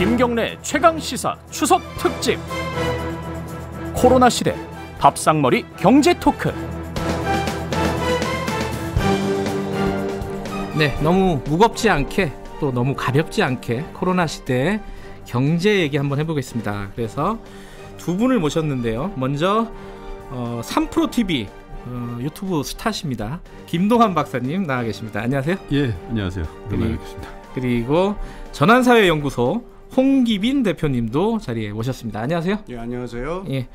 김경래 최강 시사 추석 특집 코로나 시대 밥상머리 경제 토크 네 너무 무겁지 않게 또 너무 가볍지 않게 코로나 시대 경제 얘기 한번 해보겠습니다 그래서 두 분을 모셨는데요 먼저 어, 3프로TV 어, 유튜브 스타십니다 김동환 박사님 나와 계십니다 안녕하세요 예 안녕하세요 오랜만 그리고 전환사회연구소 홍기빈 대표님도 자리에 모셨습니다. 안녕하세요. 예, 안녕하세요. 예.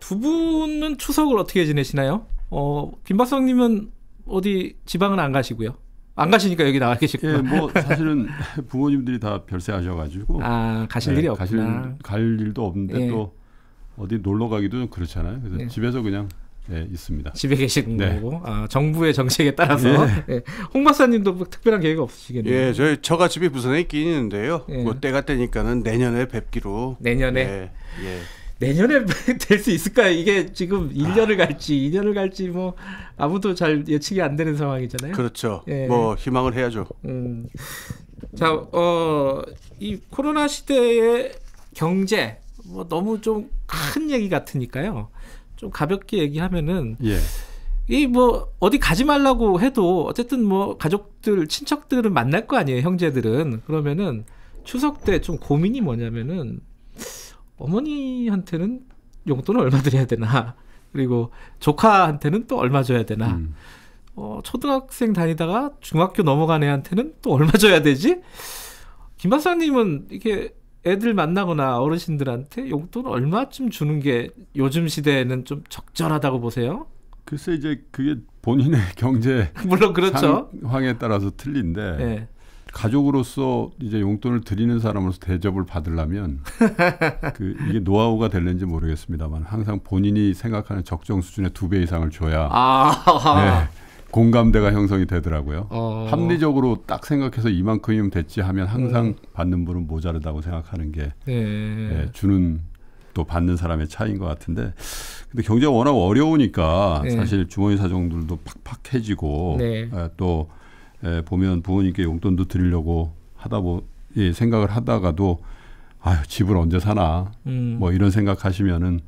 두 분은 추석을 어떻게 지내시나요? 어, 김박성님은 어디 지방은 안 가시고요. 안 가시니까 여기 나와 계시고. 예, 뭐 사실은 부모님들이 다 별세하셔가지고. 아 가실 예, 일이 없나 가실 갈 일도 없는데 예. 또 어디 놀러 가기도 좀 그렇잖아요. 그래서 예. 집에서 그냥 네, 있습니다. 집에 계신 네. 거고 아, 정부의 정책에 따라서 예. 예. 홍 박사님도 뭐 특별한 계획 없으시겠네요. 예, 저희 처가 집이 부산에 있긴 있는데요. 예. 뭐 때가 되니까는 내년에 뵙기로. 내년에. 예. 예. 내년에 될 수 있을까요? 이게 지금 1년을 아. 갈지 2년을 갈지 뭐 아무도 잘 예측이 안 되는 상황이잖아요. 그렇죠. 예. 뭐 희망을 해야죠. 음. 자, 어, 이 코로나 시대의 경제 뭐 너무 좀 큰 얘기 같으니까요. 좀 가볍게 얘기하면은 예. 이뭐 어디 가지 말라고 해도 어쨌든 뭐 가족들 친척들은 만날 거 아니에요 형제들은 그러면은 추석 때 좀 고민이 뭐냐면은 어머니한테는 용돈을 얼마 드려야 되나 그리고 조카한테는 또 얼마 줘야 되나 음. 어, 초등학생 다니다가 중학교 넘어간 애한테는 또 얼마 줘야 되지 김 박사님은 이게 애들 만나거나 어르신들한테 용돈 얼마쯤 주는 게 요즘 시대에는 좀 적절하다고 보세요? 글쎄 이제 그게 본인의 경제 물론 그렇죠. 상황에 따라서 틀린데 네. 가족으로서 이제 용돈을 드리는 사람으로서 대접을 받으려면 그 이게 노하우가 될는지 모르겠습니다만 항상 본인이 생각하는 적정 수준의 두 배 이상을 줘야 아~ 네, 공감대가 형성이 되더라고요. 어... 합리적으로 딱 생각해서 이만큼이면 됐지 하면 항상 음. 받는 분은 모자르다고 생각하는 게 예. 예, 주는 또 받는 사람의 차이인 것 같은데 근데 경제가 워낙 어려우니까 예. 사실 주머니 사정들도 팍팍해지고 네. 아, 또 에, 예, 보면 부모님께 용돈도 드리려고 하다 보 예, 생각을 하다가도 아유 집을 언제 사나 음. 뭐 이런 생각하시면은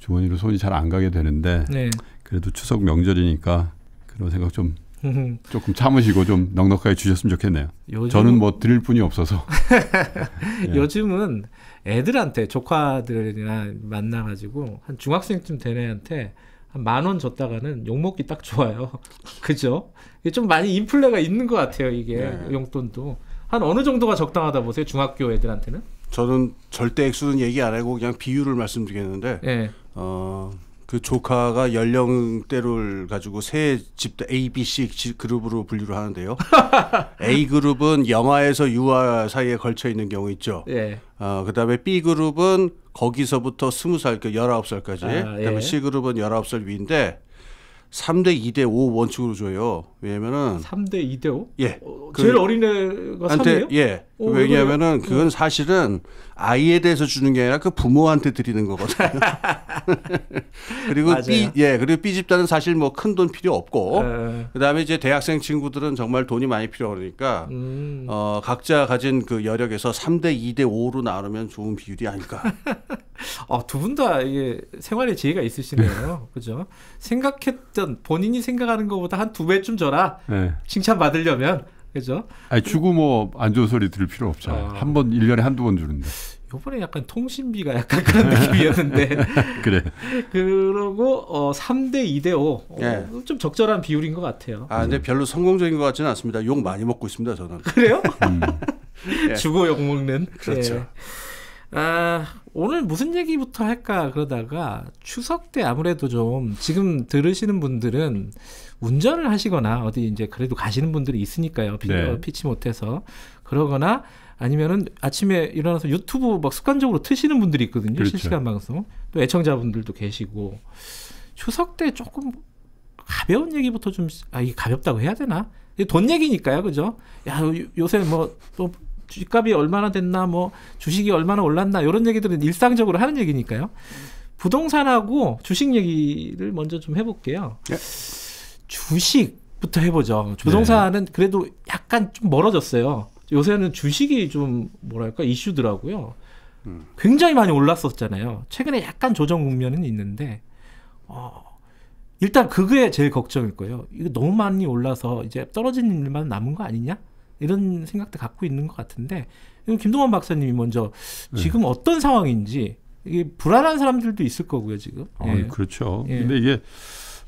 주머니로 손이 잘 안 가게 되는데 네. 그래도 추석 명절이니까 그런 생각 좀 조금 참으시고 좀 넉넉하게 주셨으면 좋겠네요. 요즘은... 저는 뭐 드릴 분이 없어서. 예. 요즘은 애들한테 조카들이나 만나가지고 한 중학생쯤 된 애한테 한 만 원 줬다가는 욕 먹기 딱 좋아요. 그죠? 좀 많이 인플레가 있는 것 같아요. 이게 네. 용돈도 한 어느 정도가 적당하다 보세요. 중학교 애들한테는? 저는 절대 액수는 얘기 안 하고 그냥 비율을 말씀드리겠는데. 네. 어... 그 조카가 연령대를 가지고 세 집단 A, B, C 그룹으로 분류를 하는데요. A 그룹은 영아에서 유아 사이에 걸쳐 있는 경우 있죠. 예. 어, 그다음에 B 그룹은 거기서부터 스무 살, 그 열아홉 살까지. 아, 예. 그다음에 C 그룹은 열아홉 살 위인데 3대 2대 5 원칙으로 줘요. 왜냐면은 3대 2대 5? 예. 어, 그, 제일 어린애가 3이에요? 예. 오, 어, 그 왜냐면은 그 그건 어. 사실은 아이에 대해서 주는 게 아니라 그 부모한테 드리는 거거든요. 그리고 맞 예, 그리고 삐 집단은 사실 뭐 큰 돈 필요 없고 에. 네. 그다음에 이제 대학생 친구들은 정말 돈이 많이 필요하니까 음. 어, 각자 가진 그 여력에서 3대 2대 5로 나누면 좋은 비율이 아닐까. 아, 어, 두분 다 이게 생활에 지혜가 있으시네요. 네. 그죠? 생각했던 본인이 생각하는 것보다 한 두 배쯤 줘라. 네. 칭찬 받으려면 그죠? 아니 주고 뭐 안 좋은 소리 들을 필요 없잖아요. 아. 한번 1년에 한두 번 주는데. 요번에 약간 통신비가 약간 그런 느낌이었는데. 그래. 그러고 어 3대 2대 5. 네. 어, 예. 좀 적절한 비율인 것 같아요. 아, 근데 음. 별로 성공적인 것 같지는 않습니다. 욕 많이 먹고 있습니다, 저는. 그래요? 음. 예. 주고 욕 먹는. 그렇죠. 예. 아, 오늘 무슨 얘기부터 할까 그러다가 추석 때 아무래도 좀 지금 들으시는 분들은 운전을 하시거나 어디 이제 그래도 가시는 분들이 있으니까요. 비, 네. 피치 못해서 그러거나 아니면은 아침에 일어나서 유튜브 막 습관적으로 트시는 분들이 있거든요. 그렇죠. 실시간 방송. 또 애청자분들도 계시고 추석 때 조금 가벼운 얘기부터 좀 아 이게 가볍다고 해야 되나? 돈 얘기니까요, 그죠? 야 요새 뭐또 주식값이 얼마나 됐나 뭐 주식이 얼마나 올랐나 이런 얘기들은 일상적으로 하는 얘기니까요. 부동산하고 주식 얘기를 먼저 좀 해볼게요. 예? 주식부터 해보죠. 부동산은 네. 그래도 약간 좀 멀어졌어요. 요새는 주식이 좀 뭐랄까 이슈더라고요. 음. 굉장히 많이 올랐었잖아요. 최근에 약간 조정 국면은 있는데 어, 일단 그게 제일 걱정일 거예요. 이거 너무 많이 올라서 이제 떨어진 일만 남은 거 아니냐? 이런 생각도 갖고 있는 것 같은데 김동원 박사님이 먼저 네. 지금 네. 어떤 상황인지 이게 불안한 사람들도 있을 거고요 지금. 아, 예. 그렇죠. 예. 근데 이게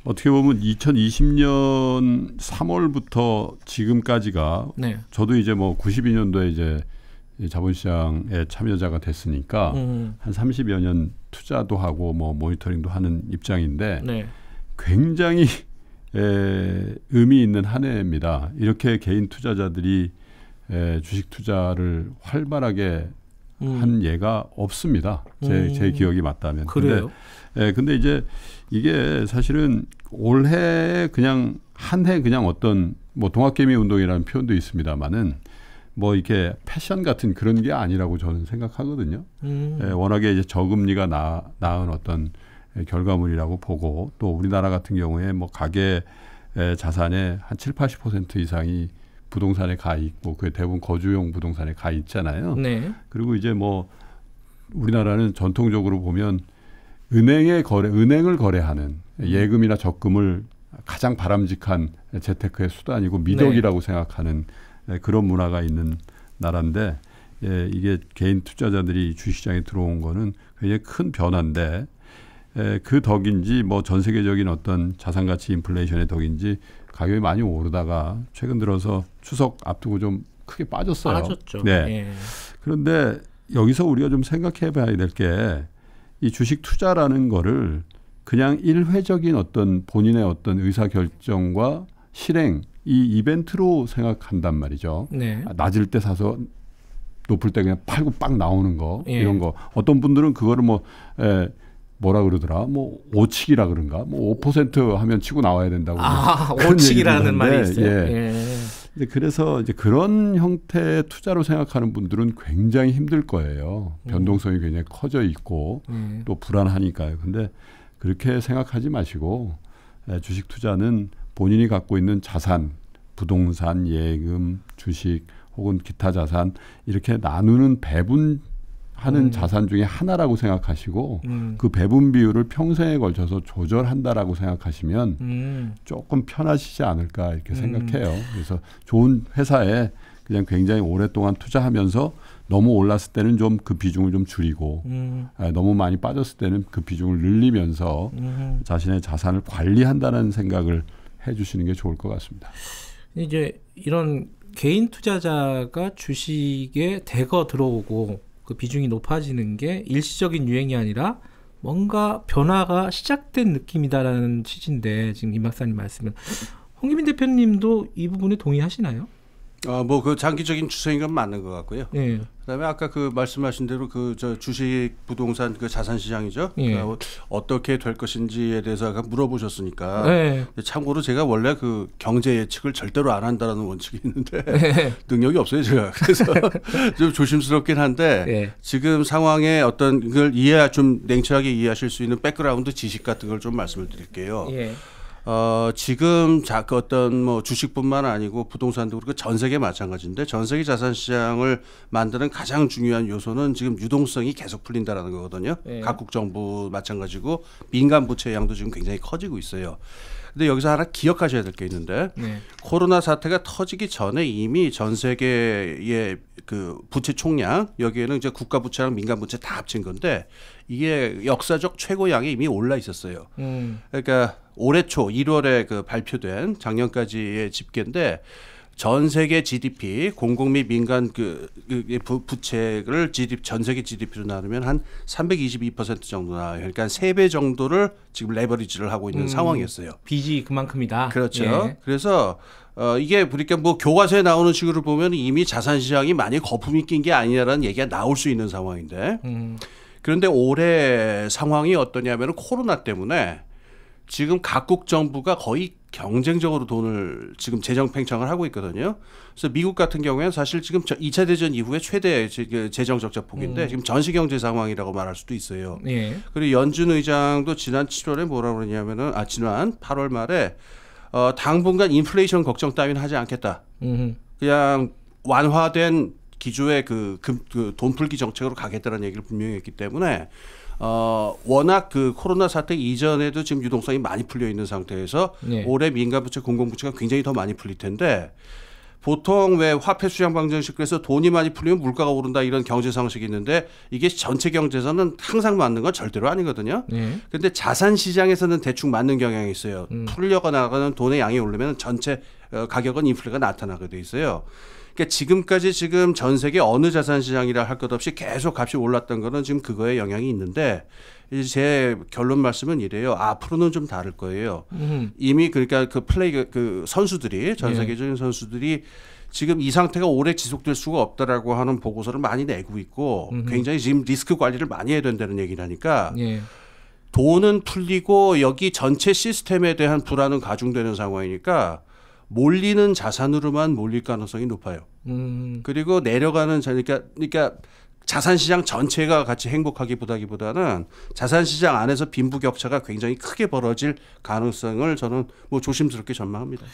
어떻게 보면 2020년 3월부터 지금까지가 네. 저도 이제 뭐 92년도에 이제 자본시장에 참여자가 됐으니까 음. 한 30여 년 투자도 하고 뭐 모니터링도 하는 입장인데 네. 굉장히 에, 의미 있는 한 해입니다. 이렇게 개인 투자자들이 에, 주식 투자를 활발하게 음. 한 예가 없습니다. 제, 음. 제 기억이 맞다면. 그래요? 근데, 에, 근데 이제 이게 사실은 올해 그냥 한 해 그냥 어떤 뭐 동학개미 운동이라는 표현도 있습니다만은 뭐 이렇게 패션 같은 그런 게 아니라고 저는 생각하거든요. 음. 에, 워낙에 이제 저금리가 나, 나은 어떤 예, 결과물이라고 보고 또 우리나라 같은 경우에 뭐 가계 자산의 한 7, 80% 이상이 부동산에 가 있고 그 대부분 거주용 부동산에 가 있잖아요. 네. 그리고 이제 뭐 우리나라는 전통적으로 보면 은행에 거래 은행을 거래하는 음. 예금이나 적금을 가장 바람직한 재테크의 수단이고 미덕이라고 네. 생각하는 그런 문화가 있는 나라인데 예, 이게 개인 투자자들이 주시장에 들어온 거는 굉장히 큰 변화인데 에, 그 덕인지 뭐 전 세계적인 어떤 자산 가치 인플레이션의 덕인지 가격이 많이 오르다가 최근 들어서 추석 앞두고 좀 크게 빠졌어요. 빠졌죠. 네. 예. 그런데 여기서 우리가 좀 생각해 봐야 될 게 이 주식 투자라는 거를 그냥 일회적인 어떤 본인의 어떤 의사 결정과 실행 이 이벤트로 생각한단 말이죠. 네. 아, 낮을 때 사서 높을 때 그냥 팔고 빵 나오는 거 예. 이런 거 어떤 분들은 그거를 뭐 에, 뭐라 그러더라? 뭐 오칙이라 그런가? 뭐5% 하면 치고 나와야 된다고. 아, 오칙이라는 말이 있어요. 예. 예. 이제 그래서 이제 그런 형태의 투자로 생각하는 분들은 굉장히 힘들 거예요. 음. 변동성이 굉장히 커져 있고 예. 또 불안하니까요. 근데 그렇게 생각하지 마시고 예, 주식 투자는 본인이 갖고 있는 자산, 부동산, 예금, 주식 혹은 기타 자산 이렇게 나누는 배분 하는 음. 자산 중에 하나라고 생각하시고 음. 그 배분 비율을 평생에 걸쳐서 조절한다라고 생각하시면 음. 조금 편하시지 않을까 이렇게 음. 생각해요. 그래서 좋은 회사에 그냥 굉장히 오랫동안 투자하면서 너무 올랐을 때는 좀 그 비중을 좀 줄이고 음. 아, 너무 많이 빠졌을 때는 그 비중을 늘리면서 음. 자신의 자산을 관리한다는 생각을 해주시는 게 좋을 것 같습니다. 이제 이런 개인 투자자가 주식에 대거 들어오고 그 비중이 높아지는 게 일시적인 유행이 아니라 뭔가 변화가 시작된 느낌이다라는 취지인데 지금 임 박사님 말씀은 홍기민 대표님도 이 부분에 동의하시나요? 아뭐 어, 그 장기적인 추세인 건 맞는 것 같고요. 예. 그다음에 아까 그 말씀하신 대로 그 저 주식 부동산 그 자산 시장이죠. 예. 그러니까 뭐 어떻게 될 것인지에 대해서 아까 물어보셨으니까 예. 참고로 제가 원래 그 경제 예측을 절대로 안 한다라는 원칙이 있는데 예. 능력이 없어요 제가 그래서 좀 조심스럽긴 한데 예. 지금 상황에 어떤 걸 이해 좀 냉철하게 이해하실 수 있는 백그라운드 지식 같은 걸 좀 말씀을 드릴게요. 예. 어, 지금 자, 그 어떤 뭐 주식뿐만 아니고 부동산도 그렇고 전 세계 마찬가지인데 전 세계 자산 시장을 만드는 가장 중요한 요소는 지금 유동성이 계속 풀린다라는 거거든요. 네. 각국 정부 마찬가지고 민간 부채 양도 지금 굉장히 커지고 있어요. 근데 여기서 하나 기억하셔야 될 게 있는데 네. 코로나 사태가 터지기 전에 이미 전 세계의 그 부채 총량 여기에는 이제 국가 부채랑 민간 부채 다 합친 건데 이게 역사적 최고양에 이미 올라 있었어요. 음. 그러니까 올해 초 1월에 그 발표된 작년까지의 집계인데 전 세계 GDP 공공 및 민간 그, 그 예, 부채를 GDP 전 세계 GDP로 나누면 한 322% 정도나 그러니까 세 배 정도를 지금 레버리지를 하고 있는 음, 상황이었어요. 빚이 그만큼이다. 그렇죠. 예. 그래서 어 이게 그러니까 뭐 교과서에 나오는 식으로 보면 이미 자산 시장이 많이 거품이 낀 게 아니냐라는 얘기가 나올 수 있는 상황인데. 음. 그런데 올해 상황이 어떠냐면은 코로나 때문에 지금 각국 정부가 거의 경쟁적으로 돈을 지금 재정 팽창을 하고 있거든요. 그래서 미국 같은 경우에는 사실 지금 이 차 대전 이후에 최대 그 재정 적자 폭인데 음. 지금 전시 경제 상황이라고 말할 수도 있어요. 예. 그리고 연준 의장도 지난 7월에 뭐라 그러냐면은 아 지난 8월 말에 어 당분간 인플레이션 걱정 따윈 하지 않겠다. 음. 그냥 완화된 기조의 그돈 그, 그돈 풀기 정책으로 가겠다는 얘기를 분명히 했기 때문에 어, 워낙 그 코로나 사태 이전에도 지금 유동성이 많이 풀려 있는 상태에서 네. 올해 민간부채 공공부채가 굉장히 더 많이 풀릴 텐데 보통 왜 화폐 수장 방정식 에서 돈이 많이 풀리면 물가가 오른다 이런 경제 상식이 있는데 이게 전체 경제에서는 항상 맞는 건 절대로 아니거든요. 네. 근데 자산 시장에서는 대충 맞는 경향이 있어요. 음. 풀려가 나가는 돈의 양이 오르면 전체 어, 가격은 인플레가 나타나게 돼 있어요. 그러니까 지금까지 지금 전 세계 어느 자산 시장이라 할 것 없이 계속 값이 올랐던 거는 지금 그거에 영향이 있는데 이제 제 결론 말씀은 이래요. 앞으로는 좀 다를 거예요. 음. 이미 그러니까 그 플레이 그, 그 선수들이 전 예. 세계적인 예. 선수들이 지금 이 상태가 오래 지속될 수가 없다라고 하는 보고서를 많이 내고 있고 음흠. 굉장히 지금 리스크 관리를 많이 해야 된다는 얘기라니까 예. 돈은 풀리고 여기 전체 시스템에 대한 불안은 가중되는 상황이니까 몰리는 자산으로만 몰릴 가능성이 높아요. 음. 그리고 내려가는 자 그러니까 그러니까 자산 시장 전체가 같이 행복하기보다기보다는 자산 시장 안에서 빈부격차가 굉장히 크게 벌어질 가능성을 저는 뭐 조심스럽게 전망합니다.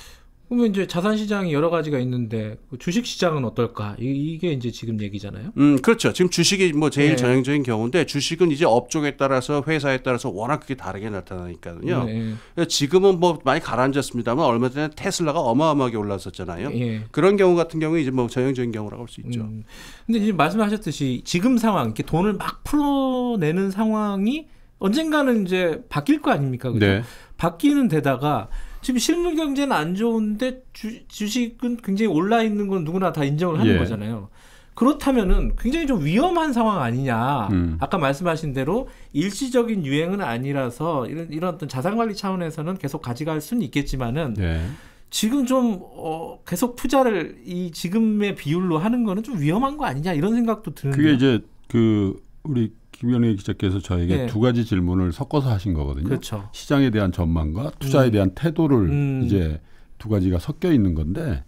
그러면 이제 자산 시장이 여러 가지가 있는데 그 주식 시장은 어떨까? 이게 이제 지금 얘기잖아요. 음, 그렇죠. 지금 주식이 뭐 제일 네. 전형적인 경우인데 주식은 이제 업종에 따라서 회사에 따라서 워낙 그게 다르게 나타나니까요. 네. 지금은 뭐 많이 가라앉았습니다만 얼마 전에 테슬라가 어마어마하게 올랐었잖아요. 네. 예. 그런 경우 같은 경우에 이제 뭐 전형적인 경우라고 할 수 있죠. 음. 근데 지금 말씀하셨듯이 지금 상황 이렇게 돈을 막 풀어내는 상황이 언젠가는 이제 바뀔 거 아닙니까? 그죠? 네. 바뀌는 데다가 지금 실물 경제는 안 좋은데 주, 주식은 굉장히 올라 있는 건 누구나 다 인정을 하는 예. 거잖아요. 그렇다면은 굉장히 좀 위험한 상황 아니냐. 음. 아까 말씀하신 대로 일시적인 유행은 아니라서 이런 이런 어떤 자산 관리 차원에서는 계속 가져갈 수는 있겠지만은 예. 지금 좀 어, 계속 투자를 이 지금의 비율로 하는 거는 좀 위험한 거 아니냐 이런 생각도 드는데 그게 이제 그 우리 김현희 기자께서 저에게 네. 두 가지 질문을 섞어서 하신 거거든요. 그렇죠. 시장에 대한 전망과 투자에 음. 대한 태도를 음. 이제 두 가지가 섞여 있는 건데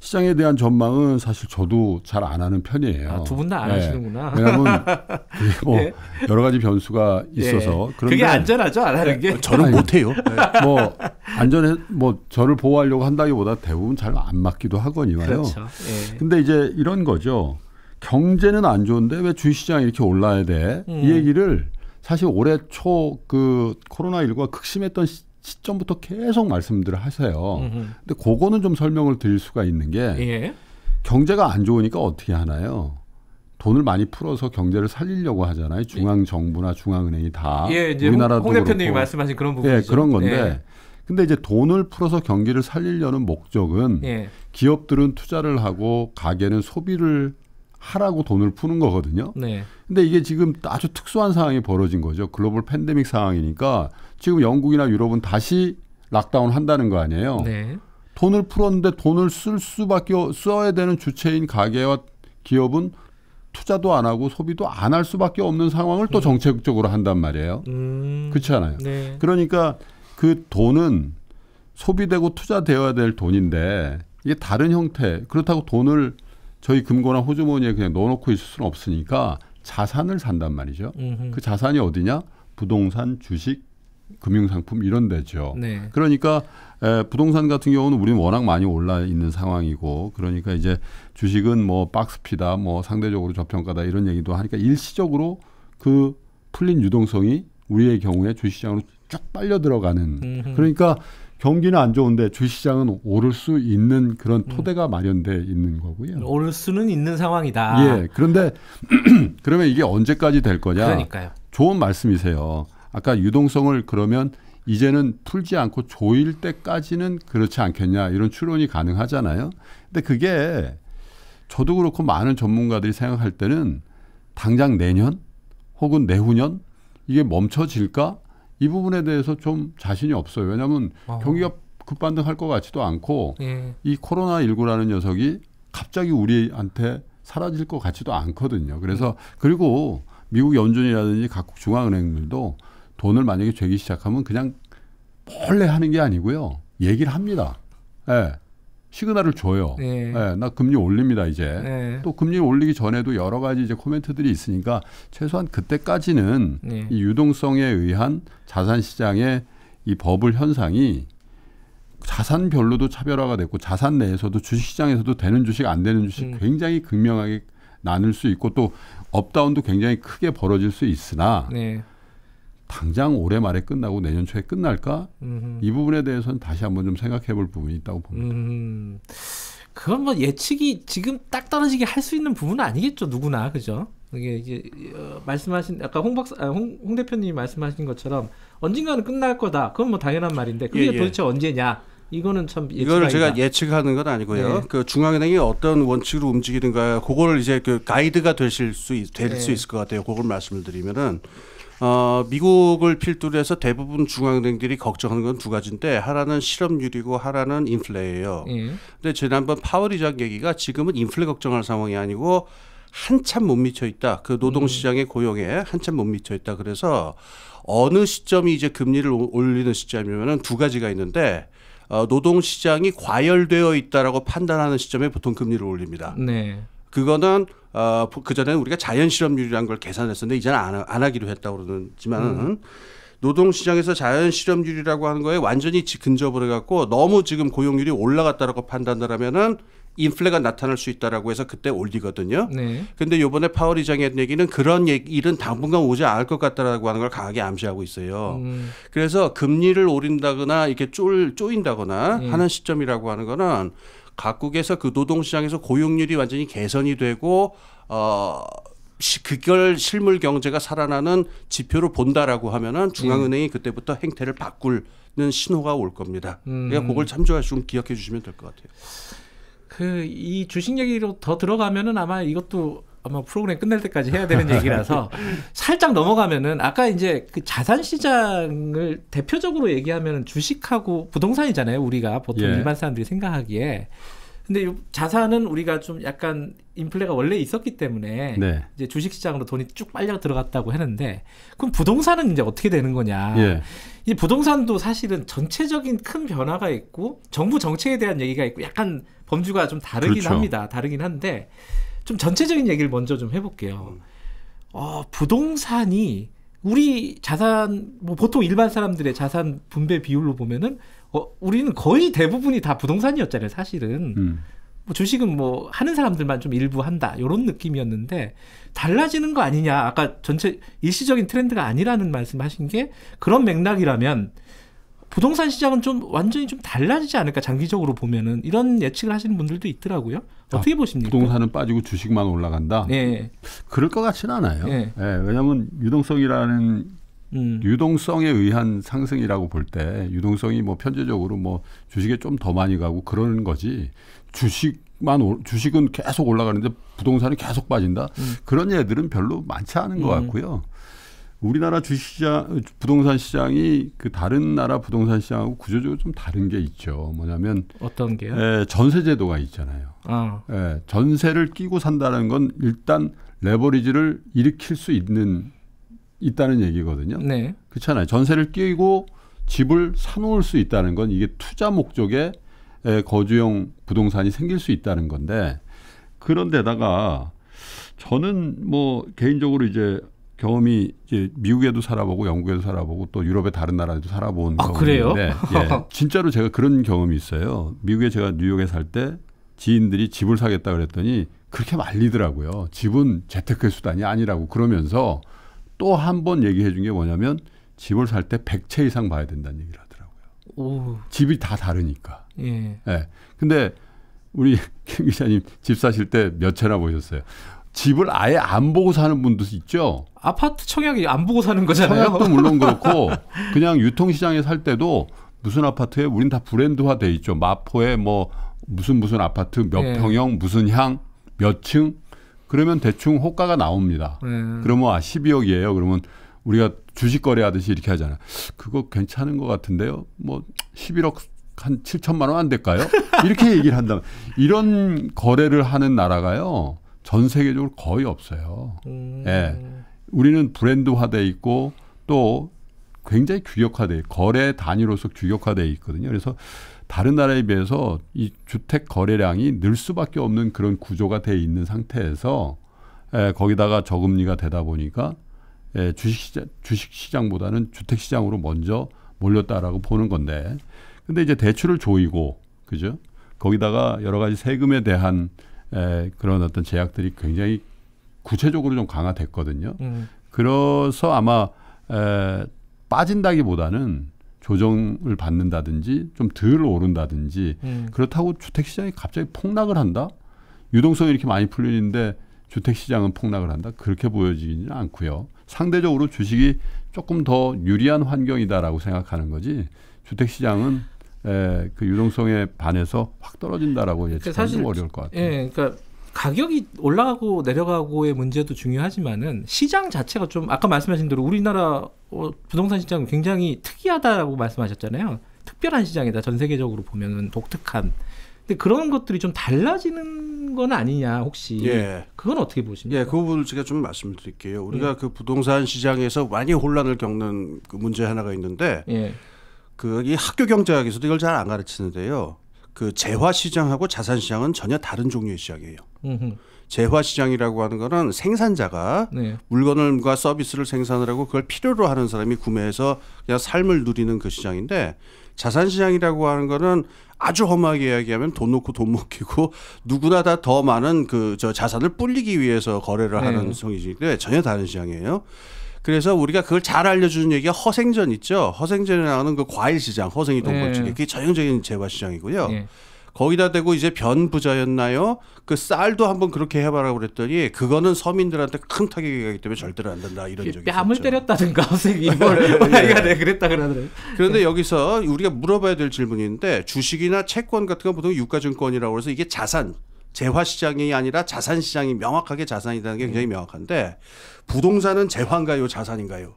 시장에 대한 전망은 사실 저도 잘 안 하는 편이에요. 아, 두분 다안 네. 하시는구나. 왜냐하면 뭐 예. 여러 가지 변수가 예. 있어서 예. 그런데 그게 안전하죠 안 하는 게. 네. 저는 못해요. 네. 뭐 안전해 뭐 저를 보호하려고 한다기보다 대부분 잘 안 맞기도 하거니와요. 그렇죠. 예. 근데 이제 이런 거죠. 경제는 안 좋은데 왜 주식시장이 이렇게 올라야 돼? 음. 이 얘기를 사실 올해 초 그 코로나19가 극심했던 시, 점부터 계속 말씀들을 하세요. 음. 근데 그거는 좀 설명을 드릴 수가 있는 게 예. 경제가 안 좋으니까 어떻게 하나요? 돈을 많이 풀어서 경제를 살리려고 하잖아요. 예. 중앙 정부나 중앙은행이 다 예, 이제 우리나라도 홍, 홍 대표님이 말씀하신 그런 예, 부분이죠. 예, 그런 건데 예. 근데 이제 돈을 풀어서 경기를 살리려는 목적은 예. 기업들은 투자를 하고 가게는 소비를 하라고 돈을 푸는 거거든요. 네. 근데 이게 지금 아주 특수한 상황이 벌어진 거죠. 글로벌 팬데믹 상황이니까 지금 영국이나 유럽은 다시 락다운 한다는 거 아니에요. 네. 돈을 풀었는데 돈을 쓸 수밖에 써야 되는 주체인 가게와 기업은 투자도 안 하고 소비도 안 할 수밖에 없는 상황을 또 음. 정책적으로 한단 말이에요. 음. 그렇지않아요 네. 그러니까 그 돈은 소비되고 투자되어야 될 돈인데 이게 다른 형태 그렇다고 돈을 저희 금고나 호주머니에 그냥 넣어놓고 있을 수는 없으니까 자산을 산단 말이죠. 음흠. 그 자산이 어디냐? 부동산, 주식, 금융상품 이런 데죠. 네. 그러니까 에, 부동산 같은 경우는 우리는 워낙 많이 올라 있는 상황이고 그러니까 이제 주식은 뭐 박스피다 뭐 상대적으로 저평가다 이런 얘기도 하니까 일시적으로 그 풀린 유동성이 우리의 경우에 주시장으로 식쫙 빨려 들어가는 음흠. 그러니까 경기는 안 좋은데 주시장은 오를 수 있는 그런 음. 토대가 음. 마련돼 있는 거고요. 오를 수는 있는 상황이다. 예. 그런데 그러면 이게 언제까지 될 거냐? 그러니까요. 좋은 말씀이세요. 아까 유동성을 그러면 이제는 풀지 않고 조일 때까지는 그렇지 않겠냐 이런 추론이 가능하잖아요. 근데 그게 저도 그렇고 많은 전문가들이 생각할 때는 당장 내년 혹은 내후년 이게 멈춰질까? 이 부분에 대해서 좀 자신이 없어요. 왜냐하면 어. 아. 경기가 급반등할 것 같지도 않고 예. 이 코로나 19라는 녀석이 갑자기 우리한테 사라질 것 같지도 않거든요. 그래서 음. 그리고 미국 연준이라든지 각국 중앙은행들도 돈을 만약에 죄기 시작하면 그냥 몰래 하는 게 아니고요. 얘기를 합니다. 예. 시그널을 줘요. 예. 예. 나 금리 올립니다 이제. 예. 또 금리 올리기 전에도 여러 가지 이제 코멘트들이 있으니까 최소한 그때까지는 예. 이 유동성에 의한 자산 시장의 이 버블 현상이 자산별로도 차별화가 됐고 자산 내에서도 주식 시장에서도 되는 주식 안 되는 주식 음. 굉장히 극명하게 나눌 수 있고 또 업다운도 굉장히 크게 벌어질 수 있으나 네. 당장 올해 말에 끝나고 내년 초에 끝날까? 음흠. 이 부분에 대해서는 다시 한번 좀 생각해 볼 부분이 있다고 봅니다. 음. 그건 뭐 예측이 지금 딱 떨어지게 할 수 있는 부분은 아니겠죠 누구나 그죠? 이게, 이제 어, 말씀하신 아까 홍 박사 아, 홍, 홍, 대표님이 말씀하신 것처럼 언젠가는 끝날 거다. 그건 뭐 당연한 말인데 그게 예, 예. 도대체 언제냐? 이거는 참 이거를 제가 예측하는 건 아니고요. 네. 그 중앙은행이 어떤 원칙으로 움직이는가, 그걸 이제 그 가이드가 되실 수 될수 네. 있을 것 같아요. 그걸 말씀을 드리면은 어, 미국을 필두로 해서 대부분 중앙은행들이 걱정하는 건 두 가지인데 하나는 실업률이고 하나는 인플레예요. 예. 근데 지난번 파월 의장 얘기가 지금은 인플레 걱정할 상황이 아니고 한참 못 미쳐 있다. 그 노동 음. 시장의 고용에 한참 못 미쳐 있다. 그래서 어느 시점이 이제 금리를 올리는 시점이면은 두 가지가 있는데 어, 노동 시장이 과열되어 있다라고 판단하는 시점에 보통 금리를 올립니다. 네. 그거는 어, 그 전에는 우리가 자연 실험률이라는걸 계산했었는데 이제는 안, 안 하기로 했다고 그러지만 음. 노동시장에서 자연 실험률이라고 하는 거에 완전히 근접을 해갖고 너무 지금 고용률이 올라갔다라고 판단을 하면은 인플레가 나타날 수 있다라고 해서 그때 올리거든요. 네. 근데 요번에 파월 의장의 한 얘기는 그런 얘기, 일은 당분간 오지 않을 것 같다라고 하는 걸 강하게 암시하고 있어요. 음. 그래서 금리를 올린다거나 이렇게 쫄, 쪼인다거나 네. 하는 시점이라고 하는 거는 각국에서 그 노동시장에서 고용률이 완전히 개선이 되고 어 그걸 실물 경제가 살아나는 지표로 본다라고 하면은 중앙은행이 음. 그때부터 행태를 바꿀 는 신호가 올 겁니다. 그러니까 음. 그러니까 그걸 참조하시고 기억해 주시면 될 것 같아요. 그 이 주식 얘기로 더 들어가면은 아마 이것도 아마 프로그램 끝날 때까지 해야 되는 얘기라서 살짝 넘어가면은 아까 이제 그 자산 시장을 대표적으로 얘기하면은 주식하고 부동산이잖아요. 우리가 보통 예. 일반 사람들이 생각하기에. 근데 요 자산은 우리가 좀 약간 인플레가 원래 있었기 때문에 네. 이제 주식 시장으로 돈이 쭉 빨려 들어갔다고 했는데 그럼 부동산은 이제 어떻게 되는 거냐? 예. 이 부동산도 사실은 전체적인 큰 변화가 있고 정부 정책에 대한 얘기가 있고 약간 범주가 좀 다르긴 그렇죠. 합니다. 다르긴 한데 좀 전체적인 얘기를 먼저 좀 해볼게요. 어, 부동산이 우리 자산 뭐 보통 일반 사람들의 자산 분배 비율로 보면은 어, 우리는 거의 대부분이 다 부동산이었잖아요, 사실은. 음. 뭐 주식은 뭐 하는 사람들만 좀 일부 한다 이런 느낌이었는데 달라지는 거 아니냐 아까 전체 일시적인 트렌드가 아니라는 말씀하신 게 그런 맥락이라면 부동산 시장은 좀 완전히 좀 달라지지 않을까 장기적으로 보면은 이런 예측을 하시는 분들도 있더라고요. 어떻게 아, 보십니까? 부동산은 빠지고 주식만 올라간다. 네. 그럴 것 같지는 않아요. 네. 네 예, 왜냐하면 유동성이라는 음. 유동성에 의한 상승이라고 볼 때 유동성이 뭐 편제적으로 뭐 주식에 좀 더 많이 가고 그러는 거지 주식만 오, 주식은 계속 올라가는데 부동산이 계속 빠진다 음. 그런 애들은 별로 많지 않은 음. 것 같고요. 우리나라 주시장 부동산 시장이 그 다른 나라 부동산 시장하고 구조적으로 좀 다른 게 있죠. 뭐냐면 어떤 게요? 예, 전세 제도가 있잖아요. 아. 예, 전세를 끼고 산다는 건 일단 레버리지를 일으킬 수 있는 있다는 얘기거든요. 네. 그렇잖아요. 전세를 끼고 집을 사놓을 수 있다는 건 이게 투자 목적의 예, 거주용 부동산이 생길 수 있다는 건데 그런데다가 저는 뭐 개인적으로 이제 경험이 이제 미국에도 살아보고 영국에도 살아보고 또 유럽의 다른 나라에도 살아본 아, 경험인데 예, 진짜로 제가 그런 경험이 있어요. 미국에 제가 뉴욕에 살 때 지인들이 집을 사겠다 그랬더니 그렇게 말리더라고요. 집은 재테크 수단이 아니라고 그러면서 또 한 번 얘기해 준 게 뭐냐면 집을 살 때 100채 이상 봐야 된다는 얘기를 하더라고요. 오. 집이 다 다르니까. 예. 예. 근데 우리 김 기자님 집 사실 때 몇 채나 보셨어요? 집을 아예 안 보고 사는 분도 있죠. 아파트 청약이 안 보고 사는 거잖아요. 청약도 물론 그렇고 그냥 유통시장에 살 때도 무슨 아파트에 우린 다 브랜드화 돼 있죠. 마포에 뭐 무슨 무슨 아파트 몇 네. 평형 무슨 향 몇 층 그러면 대충 호가가 나옵니다. 네. 그러면 아 12억이에요. 그러면 우리가 주식 거래하듯이 이렇게 하잖아요. 그거 괜찮은 것 같은데요. 뭐 11억 한 7천만 원 안 될까요? 이렇게 얘기를 한다면 이런 거래를 하는 나라가요. 전 세계적으로 거의 없어요. 음. 예. 우리는 브랜드화돼 있고 또 굉장히 규격화돼 거래 단위로서 규격화돼 있거든요. 그래서 다른 나라에 비해서 이 주택 거래량이 늘 수밖에 없는 그런 구조가 돼 있는 상태에서 예, 거기다가 저금리가 되다 보니까 예, 주식시장, 주식시장보다는 주택시장으로 먼저 몰렸다라고 보는 건데 근데 이제 대출을 조이고 그죠? 거기다가 여러 가지 세금에 대한 에, 예, 그런 어떤 제약들이 굉장히 구체적으로 좀 강화됐거든요. 음. 그래서 아마 에, 빠진다기보다는 조정을 받는다든지 좀 덜 오른다든지 음. 그렇다고 주택 시장이 갑자기 폭락을 한다? 유동성이 이렇게 많이 풀리는데 주택 시장은 폭락을 한다? 그렇게 보여지지는 않고요. 상대적으로 주식이 조금 더 유리한 환경이다라고 생각하는 거지 주택 시장은 에, 예, 그 유동성에 반해서 확 떨어진다라고 그러니까 예측하기 사 어려울 것 같아요. 예, 그러니까 가격이 올라가고 내려가고의 문제도 중요하지만은 시장 자체가 좀 아까 말씀하신 대로 우리나라 어, 부동산 시장은 굉장히 특이하다라고 말씀하셨잖아요. 특별한 시장이다. 전 세계적으로 보면은 독특한. 근데 그런 것들이 좀 달라지는 건 아니냐 혹시 예. 그건 어떻게 보십니까? 예, 그 부분을 제가 좀 말씀드릴게요. 우리가 예. 그 부동산 시장에서 많이 혼란을 겪는 그 문제 하나가 있는데 예. 그이 학교 경제학에서도 이걸 잘 안 가르치는데요. 그 재화 시장하고 자산 시장은 전혀 다른 종류의 시장이에요. 재화 시장이라고 하는 거는 생산자가 네. 물건과 을 서비스를 생산을 하고 그걸 필요로 하는 사람이 구매해서 그냥 삶을 누리는 그 시장인데 자산 시장이라고 하는 거는 아주 험하게 이야기하면 돈 놓고 돈 먹히고 누구나 다 더 많은 그 저 자산을 뿔리기 위해서 거래를 네. 하는 네. 성이인데 전혀 다른 시장이에요. 그래서 우리가 그걸 잘 알려주는 얘기가 허생전 있죠. 허생전이 나오는 그 과일 시장, 허생이 돈벌치기 네. 그게 전형적인 재화 시장이고요. 네. 거기다 대고 이제 변 부자였나요? 그 쌀도 한번 그렇게 해봐라 그랬더니 그거는 서민들한테 큰 타격이 가기 때문에 절대로 안 된다 이런 예, 적이 뺨을 있었죠. 때렸다든가 선생 예. 이걸 내가 네. 그랬다 그러더라 그런데 여기서 우리가 물어봐야 될 질문인데 주식이나 채권 같은 건 보통 유가증권이라고 해서 이게 자산 재화 시장이 아니라 자산 시장이 명확하게 자산이라는 게 네. 굉장히 명확한데 부동산은 재화인가요, 자산인가요?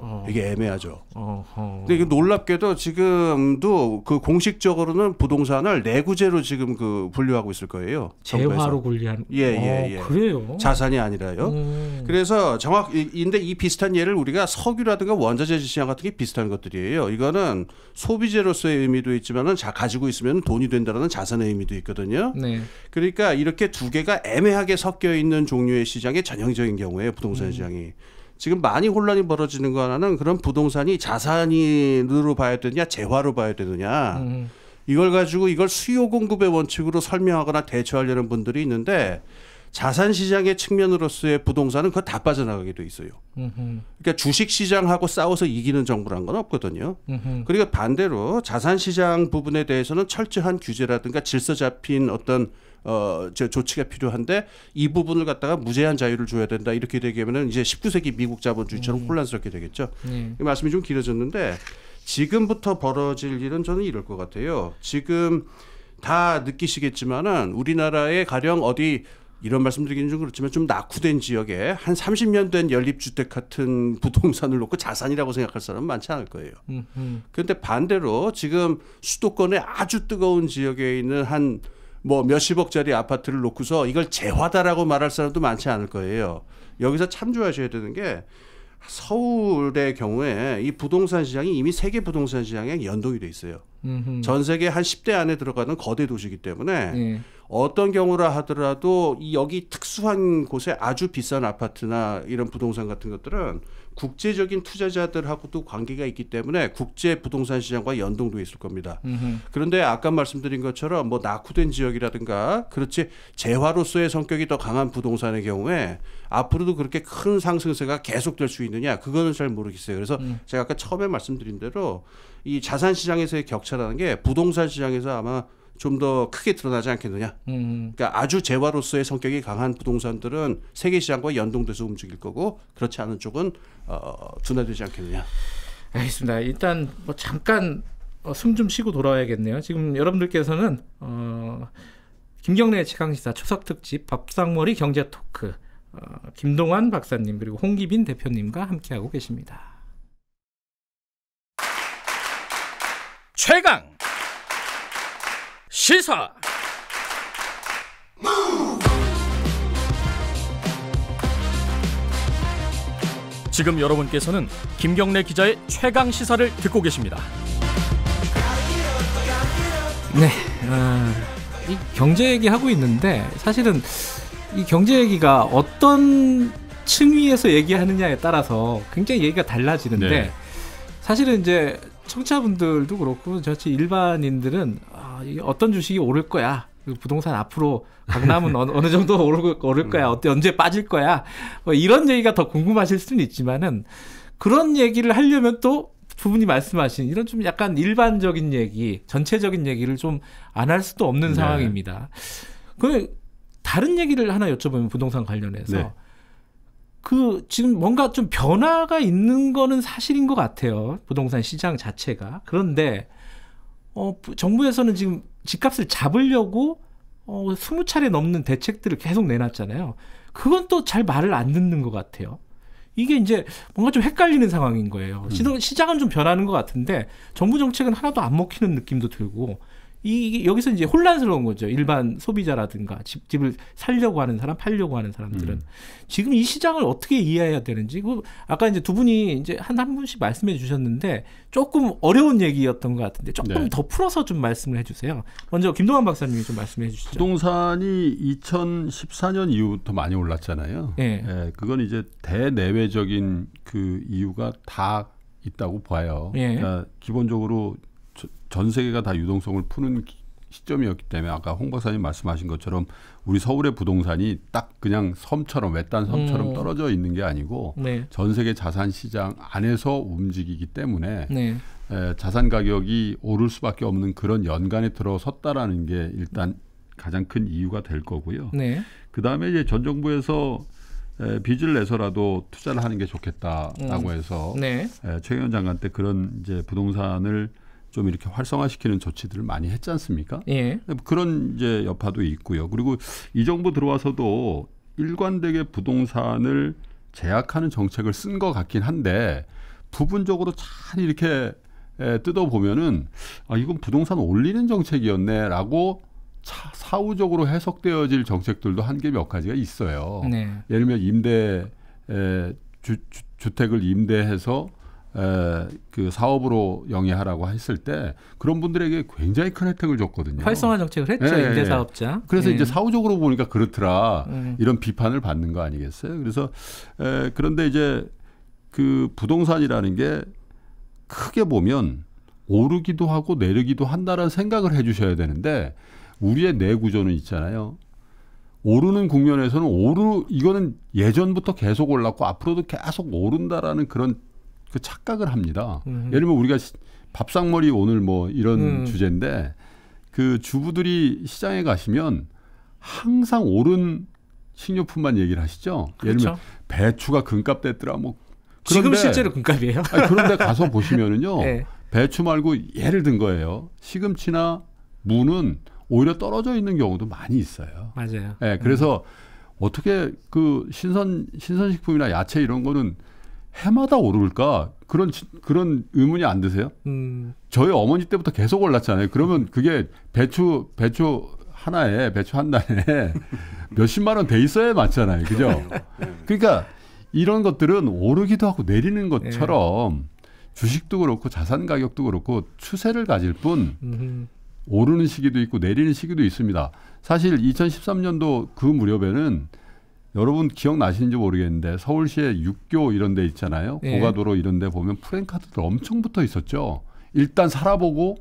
어. 이게 애매하죠. 어허. 어. 근데 이게 놀랍게도 지금도 그 공식적으로는 부동산을 내구재로 지금 그 분류하고 있을 거예요. 재화로 분류한. 예예예. 예, 어, 예. 그래요. 자산이 아니라요. 음. 그래서 정확인데 이 비슷한 예를 우리가 석유라든가 원자재 시장 같은 게 비슷한 것들이에요. 이거는 소비재로서의 의미도 있지만은 자 가지고 있으면 돈이 된다라는 자산의 의미도 있거든요. 네. 그러니까 이렇게 두 개가 애매하게 섞여 있는 종류의 시장이 전형적인 경우에 부동산 음. 시장이. 지금 많이 혼란이 벌어지는 거 하나는 그런 부동산이 자산으로 봐야 되느냐 재화로 봐야 되느냐 음. 이걸 가지고 이걸 수요 공급의 원칙으로 설명하거나 대처하려는 분들이 있는데 자산 시장의 측면으로서의 부동산은 그거 다 빠져나가게 돼 있어요. 음흠. 그러니까 주식 시장하고 싸워서 이기는 정부란 건 없거든요. 음흠. 그리고 그러니까 반대로 자산 시장 부분에 대해서는 철저한 규제라든가 질서 잡힌 어떤 어, 조치가 필요한데 이 부분을 갖다가 무제한 자유를 줘야 된다 이렇게 되면은 이제 19세기 미국 자본주의처럼 음. 혼란스럽게 되겠죠. 예. 이 말씀이 좀 길어졌는데 지금부터 벌어질 일은 저는 이럴 것 같아요. 지금 다 느끼시겠지만은 우리나라에 가령 어디 이런 말씀드리기는 좀 그렇지만 좀 낙후된 지역에 한 30년 된 연립주택 같은 부동산을 놓고 자산이라고 생각할 사람은 많지 않을 거예요. 그런데 반대로 지금 수도권에 아주 뜨거운 지역에 있는 한뭐 몇십억짜리 아파트를 놓고서 이걸 재화다라고 말할 사람도 많지 않을 거예요. 여기서 참조하셔야 되는 게 서울의 경우에 이 부동산 시장이 이미 세계 부동산 시장에 연동이 돼 있어요. 음흠. 전 세계 한 10대 안에 들어가는 거대 도시이기 때문에 네. 어떤 경우라 하더라도 여기 특수한 곳에 아주 비싼 아파트나 이런 부동산 같은 것들은 국제적인 투자자들하고도 관계가 있기 때문에 국제 부동산 시장과 연동도 있을 겁니다. 음흠. 그런데 아까 말씀드린 것처럼 뭐 낙후된 지역이라든가 그렇지 재화로서의 성격이 더 강한 부동산의 경우에 앞으로도 그렇게 큰 상승세가 계속될 수 있느냐 그거는 잘 모르겠어요. 그래서 음. 제가 아까 처음에 말씀드린 대로 이 자산 시장에서의 격차라는 게 부동산 시장에서 아마 좀더 크게 드러나지 않겠느냐. 음, 음. 그러니까 아주 재화로서의 성격이 강한 부동산들은 세계 시장과 연동돼서 움직일 거고 그렇지 않은 쪽은 어, 둔화되지 않겠느냐. 알겠습니다. 일단 뭐 잠깐 어, 숨좀 쉬고 돌아와야겠네요. 지금 여러분들께서는 어, 김경래 최강시사 추석 특집 밥상머리 경제 토크 어, 김동완 박사님 그리고 홍기빈 대표님과 함께하고 계십니다. 최강 시사 지금 여러분께서는 김경래 기자의 최강 시사를 듣고 계십니다. 네, 어, 이 경제 얘기 하고 있는데 사실은 이 경제 얘기가 어떤 층위에서 얘기하느냐에 따라서 굉장히 얘기가 달라지는데 네. 사실은 이제 청취자분들도 그렇고 저같 일반인들은 이게 어떤 주식이 오를 거야. 그 부동산 앞으로 강남은 어느 정도 오르 오를 거야. 음. 어때 언제 빠질 거야. 뭐 이런 얘기가 더 궁금하실 수는 있지만은 그런 얘기를 하려면 또 부분이 말씀하신 이런 좀 약간 일반적인 얘기, 전체적인 얘기를 좀 안 할 수도 없는 네. 상황입니다. 그 다른 얘기를 하나 여쭤보면 부동산 관련해서 네. 그 지금 뭔가 좀 변화가 있는 거는 사실인 것 같아요. 부동산 시장 자체가. 그런데 어, 정부에서는 지금 집값을 잡으려고 어, 20차례 넘는 대책들을 계속 내놨잖아요. 그건 또 잘 말을 안 듣는 것 같아요. 이게 이제 뭔가 좀 헷갈리는 상황인 거예요. 음. 시장은 좀 변하는 것 같은데 정부 정책은 하나도 안 먹히는 느낌도 들고 이, 이게 여기서 이제 혼란스러운 거죠. 일반 소비자라든가 집, 집을 살려고 하는 사람, 팔려고 하는 사람들은 음. 지금 이 시장을 어떻게 이해해야 되는지 그 아까 이제 두 분이 이제 한 한 분씩 말씀해 주셨는데 조금 어려운 얘기였던 것 같은데 조금 네. 더 풀어서 좀 말씀을 해주세요. 먼저 김동완 박사님이 좀 말씀해 주시죠. 부동산이 2014년 이후부터 많이 올랐잖아요. 네. 네 그건 이제 대내외적인 그 이유가 다 있다고 봐요. 네. 그러니까 기본적으로 전 세계가 다 유동성을 푸는 시점이었기 때문에 아까 홍 박사님 말씀하신 것처럼 우리 서울의 부동산이 딱 그냥 섬처럼 외딴 섬처럼 음. 떨어져 있는 게 아니고 네. 전 세계 자산 시장 안에서 움직이기 때문에 네. 에, 자산 가격이 오를 수밖에 없는 그런 연간에 들어섰다라는 게 일단 가장 큰 이유가 될 거고요. 네. 그 다음에 이제 전 정부에서 에, 빚을 내서라도 투자를 하는 게 좋겠다라고 음. 해서 네. 에, 최 위원 장관 때 그런 이제 부동산을 좀 이렇게 활성화시키는 조치들을 많이 했지 않습니까? 예. 네, 그런 이제 여파도 있고요. 그리고 이 정부 들어와서도 일관되게 부동산을 제약하는 정책을 쓴 것 같긴 한데 부분적으로 잘 이렇게 뜯어 보면은 아 이건 부동산 올리는 정책이었네라고 차, 사후적으로 해석되어질 정책들도 한 게 몇 가지가 있어요. 네. 예를 들면 임대 에, 주, 주, 택을 임대해서 그 사업으로 영위하라고 했을 때 그런 분들에게 굉장히 큰 혜택을 줬거든요. 활성화 정책을 했죠 예, 임대 예. 사업자. 그래서 예. 이제 사후적으로 보니까 그렇더라 음. 이런 비판을 받는 거 아니겠어요? 그래서 에, 그런데 이제 그 부동산이라는 게 크게 보면 오르기도 하고 내리기도 한다는 라 생각을 해주셔야 되는데 우리의 내 구조는 있잖아요. 오르는 국면에서는 오르 이거는 예전부터 계속 올랐고 앞으로도 계속 오른다라는 그런 그 착각을 합니다. 음. 예를 들면 우리가 밥상머리 오늘 뭐 이런 음. 주제인데 그 주부들이 시장에 가시면 항상 오른 식료품만 얘기를 하시죠. 그렇죠. 예를 들면 그렇죠. 배추가 금값 됐더라 뭐 그런데, 지금 실제로 금값이에요. 아니, 그런데 가서 보시면은요 네. 배추 말고 예를 든 거예요. 시금치나 무는 오히려 떨어져 있는 경우도 많이 있어요. 맞아요. 예, 네, 그래서 음. 어떻게 그 신선 신선식품이나 야채 이런 거는 해마다 오를까 그런 그런 의문이 안 드세요? 음. 저희 어머니 때부터 계속 올랐잖아요. 그러면 그게 배추 배추 하나에 배추 한 단에 몇십만 원 돼 있어야 맞잖아요. 그죠? 네. 그러니까 이런 것들은 오르기도 하고 내리는 것처럼 네. 주식도 그렇고 자산 가격도 그렇고 추세를 가질 뿐 오르는 시기도 있고 내리는 시기도 있습니다. 사실 2013년도 그 무렵에는 여러분 기억나시는지 모르겠는데 서울시의 육교 이런 데 있잖아요. 예. 고가도로 이런 데 보면 프랜카드들 엄청 붙어 있었죠. 일단 살아보고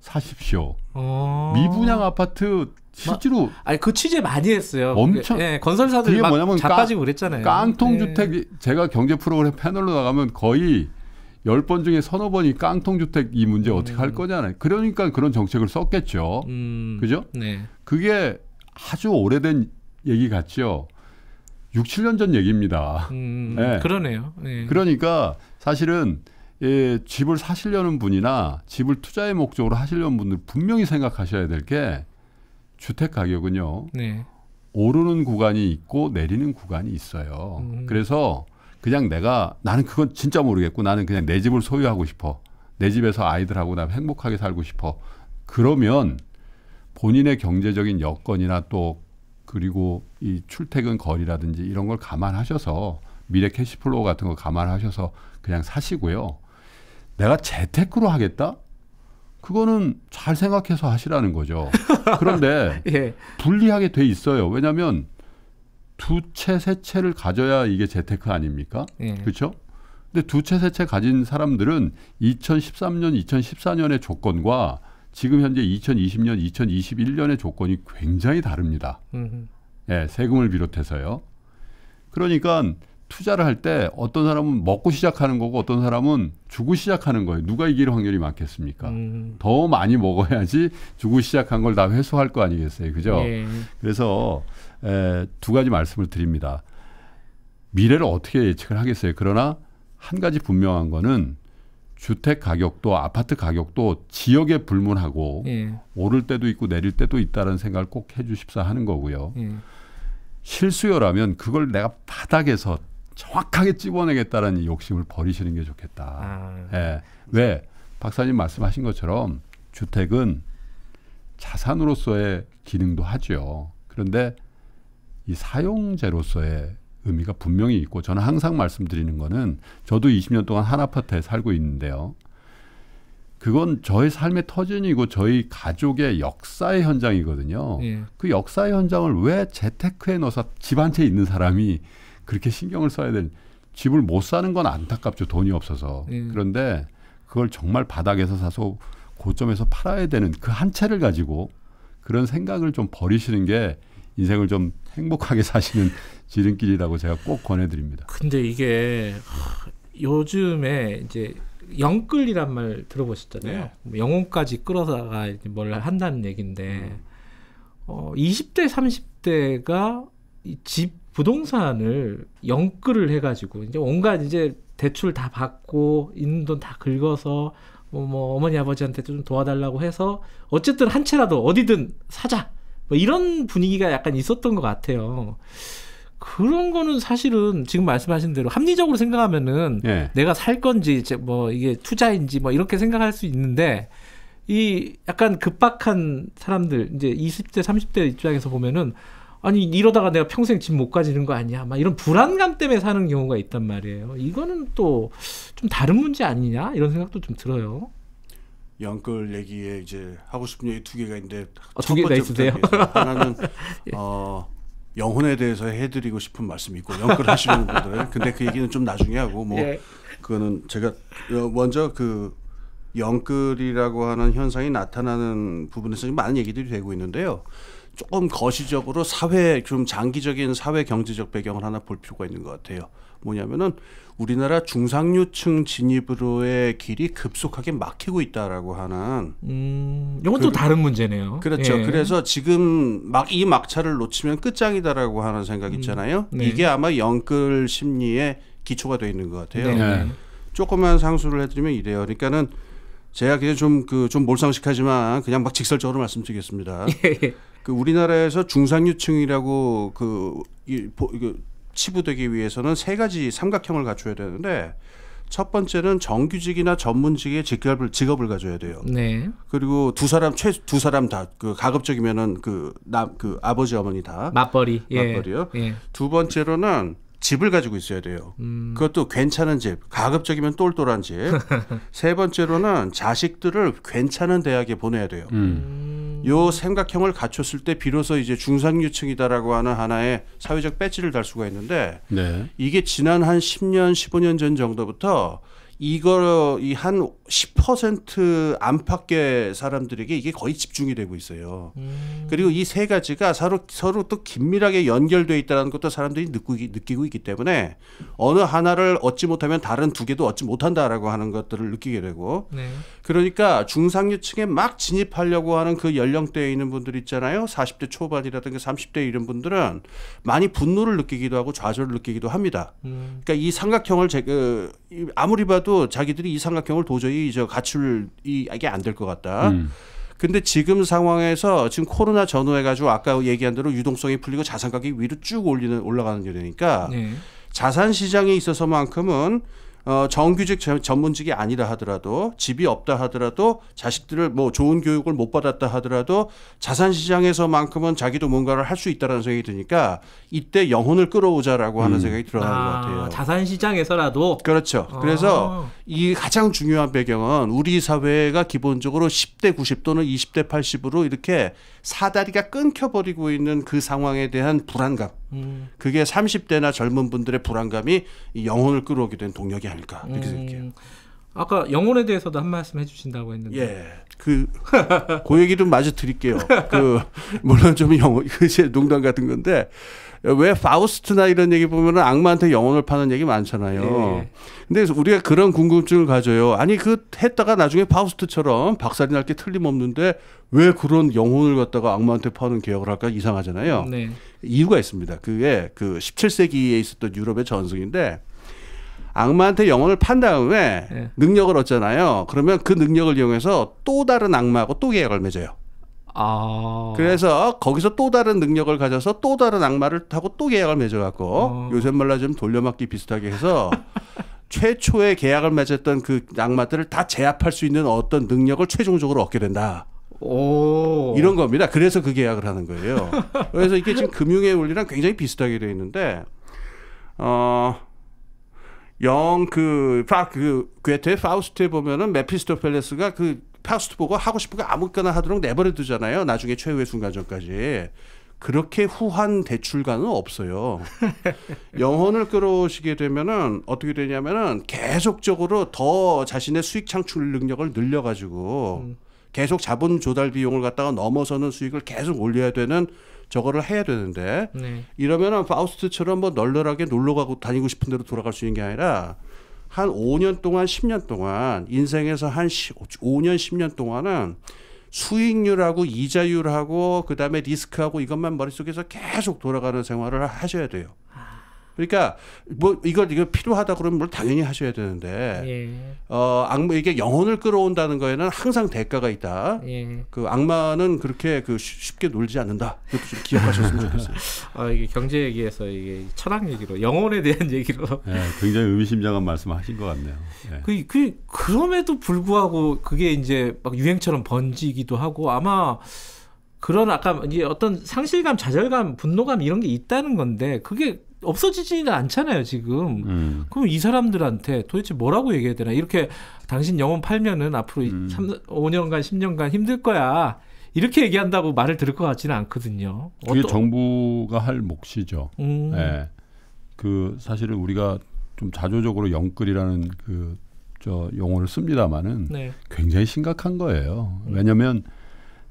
사십시오. 어... 미분양 아파트 실제로 마, 아니 그 취재 많이 했어요. 엄청 예, 건설사들이 막 뭐냐면 자빠지고 그랬잖아요. 깡통 주택 예. 제가 경제 프로그램 패널로 나가면 거의 열 번 중에 서너 번이 깡통 주택 이 문제 음. 어떻게 음. 할 거냐는 그러니까 그런 정책을 썼겠죠. 음. 그죠? 네. 그게 아주 오래된 얘기 같죠. 6, 7년 전 얘기입니다. 음, 네. 그러네요. 네. 그러니까 사실은 예, 집을 사시려는 분이나 집을 투자의 목적으로 하시려는 분들 분명히 생각하셔야 될 게 주택 가격은요. 네. 오르는 구간이 있고 내리는 구간이 있어요. 음. 그래서 그냥 내가 나는 그건 진짜 모르겠고 나는 그냥 내 집을 소유하고 싶어. 내 집에서 아이들하고 나 행복하게 살고 싶어. 그러면 본인의 경제적인 여건이나 또 그리고 이 출퇴근 거리라든지 이런 걸 감안하셔서 미래 캐시플로우 같은 거 감안하셔서 그냥 사시고요. 내가 재테크로 하겠다? 그거는 잘 생각해서 하시라는 거죠. 그런데 예. 불리하게 돼 있어요. 왜냐하면 두 채, 세 채를 가져야 이게 재테크 아닙니까? 예. 그렇죠? 근데 두 채, 세 채 가진 사람들은 2013년, 2014년의 조건과 지금 현재 2020년, 2021년의 조건이 굉장히 다릅니다. 예, 세금을 비롯해서요. 그러니까 투자를 할 때 어떤 사람은 먹고 시작하는 거고 어떤 사람은 주고 시작하는 거예요. 누가 이길 확률이 많겠습니까? 음. 더 많이 먹어야지 주고 시작한 걸 다 회수할 거 아니겠어요. 그죠? 예. 그래서 에, 두 가지 말씀을 드립니다. 미래를 어떻게 예측을 하겠어요. 그러나 한 가지 분명한 거는 주택 가격도 아파트 가격도 지역에 불문하고 예. 오를 때도 있고 내릴 때도 있다는 생각을 꼭 해주십사 하는 거고요. 예. 실수요라면 그걸 내가 바닥에서 정확하게 집어내겠다라는 욕심을 버리시는 게 좋겠다. 아, 예. 왜 박사님 말씀하신 것처럼 주택은 자산으로서의 기능도 하죠. 그런데 이 사용제로서의 의미가 분명히 있고 저는 항상 말씀드리는 거는 저도 20년 동안 한 아파트에 살고 있는데요. 그건 저의 삶의 터전이고 저희 가족의 역사의 현장이거든요. 예. 그 역사의 현장을 왜 재테크에 넣어서 집 한 채 있는 사람이 그렇게 신경을 써야 될 집을 못 사는 건 안타깝죠. 돈이 없어서. 예. 그런데 그걸 정말 바닥에서 사서 고점에서 팔아야 되는 그 한 채를 가지고 그런 생각을 좀 버리시는 게 인생을 좀 행복하게 사시는 지름길이라고 제가 꼭 권해드립니다. 근데 이게 요즘에 이제 영끌이란 말 들어보셨잖아요. 네. 뭐 영혼까지 끌어다가 뭘 한다는 얘기인데 음. 어, 20대 30대가 이집 부동산을 영끌을 해가지고 이제 온갖 이제 대출 다 받고 있는 돈 다 긁어서 뭐, 뭐 어머니 아버지한테 좀 도와달라고 해서 어쨌든 한 채라도 어디든 사자 뭐 이런 분위기가 약간 있었던 것 같아요. 그런 거는 사실은 지금 말씀하신 대로 합리적으로 생각하면은 네. 내가 살 건지 이제 뭐 이게 투자인지 뭐 이렇게 생각할 수 있는데 이 약간 급박한 사람들 이제 20대 30대 입장에서 보면은 아니 이러다가 내가 평생 집 못 가지는 거 아니야? 막 이런 불안감 때문에 사는 경우가 있단 말이에요. 이거는 또 좀 다른 문제 아니냐 이런 생각도 좀 들어요. 연끌 얘기에 이제 하고 싶은 얘기 두 개가 있는데 어, 두 개가 있으세요? 하나는 예. 어 영혼에 대해서 해드리고 싶은 말씀이 있고 연결하시는 분들 근데 그 얘기는 좀 나중에 하고 뭐 예. 그거는 제가 어, 먼저 그 영끌이라고 하는 현상이 나타나는 부분에서 많은 얘기들이 되고 있는데요. 조금 거시적으로 사회 좀 장기적인 사회 경제적 배경을 하나 볼 필요가 있는 것 같아요. 뭐냐면은 우리나라 중상류층 진입으로의 길이 급속하게 막히고 있다라고 하는 음, 이건 그, 또 다른 문제네요. 그렇죠. 예. 그래서 지금 막 이 막차를 놓치면 끝장이다라고 하는 생각 음, 있잖아요. 음, 네. 이게 아마 영끌 심리의 기초가 되어 있는 것 같아요. 네. 네. 조금만 상수를 해드리면 이래요. 그러니까는 제가 그냥 좀그좀 그좀 몰상식하지만 그냥 막 직설적으로 말씀드리겠습니다. 예, 예. 그 우리나라에서 중상류층이라고 그, 이, 보, 그 치부되기 위해서는 세 가지 삼각형을 갖춰야 되는데 첫 번째는 정규직이나 전문직의 직업을 직업을 가져야 돼요. 네. 그리고 두 사람 최두 사람 다 그 가급적이면은 그 남그 그 아버지 어머니 다 맞벌이 예. 맞벌이요. 예. 두 번째로는 집을 가지고 있어야 돼요. 음. 그것도 괜찮은 집, 가급적이면 똘똘한 집. 세 번째로는 자식들을 괜찮은 대학에 보내야 돼요. 음. 음. 요 생각형을 갖췄을 때 비로소 이제 중상류층이다라고 하는 하나의 사회적 배지를 달 수가 있는데 네. 이게 지난 한 10년, 15년 전 정도부터 이거 이한 10% 안팎의 사람들에게 이게 거의 집중이 되고 있어요. 음. 그리고 이 세 가지가 서로 서로 또 긴밀하게 연결돼 있다는 것도 사람들이 느끼고, 느끼고 있기 때문에 어느 하나를 얻지 못하면 다른 두 개도 얻지 못한다라고 하는 것들을 느끼게 되고 네. 그러니까 중상류층에 막 진입하려고 하는 그 연령대에 있는 분들 있잖아요. 40대 초반이라든가 30대 이런 분들은 많이 분노를 느끼기도 하고 좌절을 느끼기도 합니다. 음. 그러니까 이 삼각형을 제, 그, 아무리 봐도 해도 자기들이 이 삼각형을 도저히 저 가출 이게 안 될 것 같다. 음. 근데 지금 상황에서 지금 코로나 전후해 가지고 아까 얘기한 대로 유동성이 풀리고 자산 가격이 위로 쭉 올리는 올라가는 게 되니까 네. 자산 시장에 있어서만큼은 어, 정규직 전문직이 아니라 하더라도 집이 없다 하더라도 자식들을 뭐 좋은 교육을 못 받았다 하더라도 자산 시장에서만큼은 자기도 뭔가를 할 수 있다라는 생각이 드니까 이때 영혼을 끌어오자라고 하는 음. 생각이 들어가는 아, 것 같아요. 자산 시장에서라도 그렇죠. 아. 그래서 이 가장 중요한 배경은 우리 사회가 기본적으로 10대 90 또는 20대 80으로 이렇게 사다리가 끊겨 버리고 있는 그 상황에 대한 불안감 음. 그게 30대나 젊은 분들의 불안감이 영혼을 끌어오게 된 동력이 아닐까 이렇게 음. 생각해요. 아까 영혼에 대해서도 한 말씀 해주신다고 했는데. 예. 그, 그 얘기 좀 마저 드릴게요. 그, 물론 좀 영혼, 그 이 농담 같은 건데, 왜 파우스트나 이런 얘기 보면 악마한테 영혼을 파는 얘기 많잖아요. 예, 예. 근데 우리가 그런 궁금증을 가져요. 아니 그 했다가 나중에 파우스트처럼 박살이 날 게 틀림없는데 왜 그런 영혼을 갖다가 악마한테 파는 개혁을 할까 이상하잖아요. 네. 이유가 있습니다. 그게 그 17세기에 있었던 유럽의 전승인데 악마한테 영혼을 판 다음에 예. 능력을 얻잖아요. 그러면 그 능력을 이용해서 또 다른 악마하고 또 계약을 맺어요. 아. 그래서 거기서 또 다른 능력을 가져서 또 다른 악마를 타고 또 계약을 맺어갖고 어. 요새 말라 좀 돌려막기 비슷하게 해서 최초의 계약을 맺었던 그 악마들을 다 제압할 수 있는 어떤 능력을 최종적으로 얻게 된다. 오. 이런 겁니다. 그래서 그 계약을 하는 거예요. 그래서 이게 지금 금융의 원리랑 굉장히 비슷하게 되어 있는데, 어, 영, 그, 파, 그, 괴테, 의 파우스트에 보면은 메피스토펠레스가 그 파스트 보고 하고 싶은 거 아무거나 하도록 내버려 두잖아요. 나중에 최후의 순간 전까지. 그렇게 후한 대출가는 없어요. 영혼을 끌어오시게 되면은 어떻게 되냐면은 계속적으로 더 자신의 수익 창출 능력을 늘려가지고 음. 계속 자본 조달 비용을 갖다가 넘어서는 수익을 계속 올려야 되는 저거를 해야 되는데 네. 이러면은 파우스트처럼 뭐 널널하게 놀러 가고 다니고 싶은 대로 돌아갈 수 있는 게 아니라 한 5년 동안 10년 동안 인생에서 한 5년 10년 동안은 수익률하고 이자율하고 그다음에 리스크하고 이것만 머릿속에서 계속 돌아가는 생활을 하셔야 돼요. 그러니까 뭐 이걸 이거 필요하다 그러면 뭘 당연히 하셔야 되는데 예. 어 악마 이게 영혼을 끌어온다는 거에는 항상 대가가 있다. 예. 그 악마는 그렇게 그 쉽게 놀지 않는다. 이것도 좀 기억하셨으면 좋겠어요. 아 이게 경제 얘기에서 이게 철학 얘기로 영혼에 대한 얘기로 예, 굉장히 의미심장한 말씀하신 것 같네요. 예. 그, 그 그럼에도 불구하고 그게 이제 막 유행처럼 번지기도 하고 아마 그런 아까 이제 어떤 상실감, 좌절감, 분노감 이런 게 있다는 건데 그게 없어지지는 않잖아요 지금. 음. 그럼 이 사람들한테 도대체 뭐라고 얘기해야 되나? 이렇게 당신 영혼 팔면은 앞으로 음. 3, 5년간 10년간 힘들 거야. 이렇게 얘기한다고 말을 들을 것 같지는 않거든요. 그게 어떠... 정부가 할 몫이죠. 음. 네. 그 사실은 우리가 좀 자조적으로 영끌이라는 그 저 용어를 씁니다마는 네. 굉장히 심각한 거예요. 음. 왜냐하면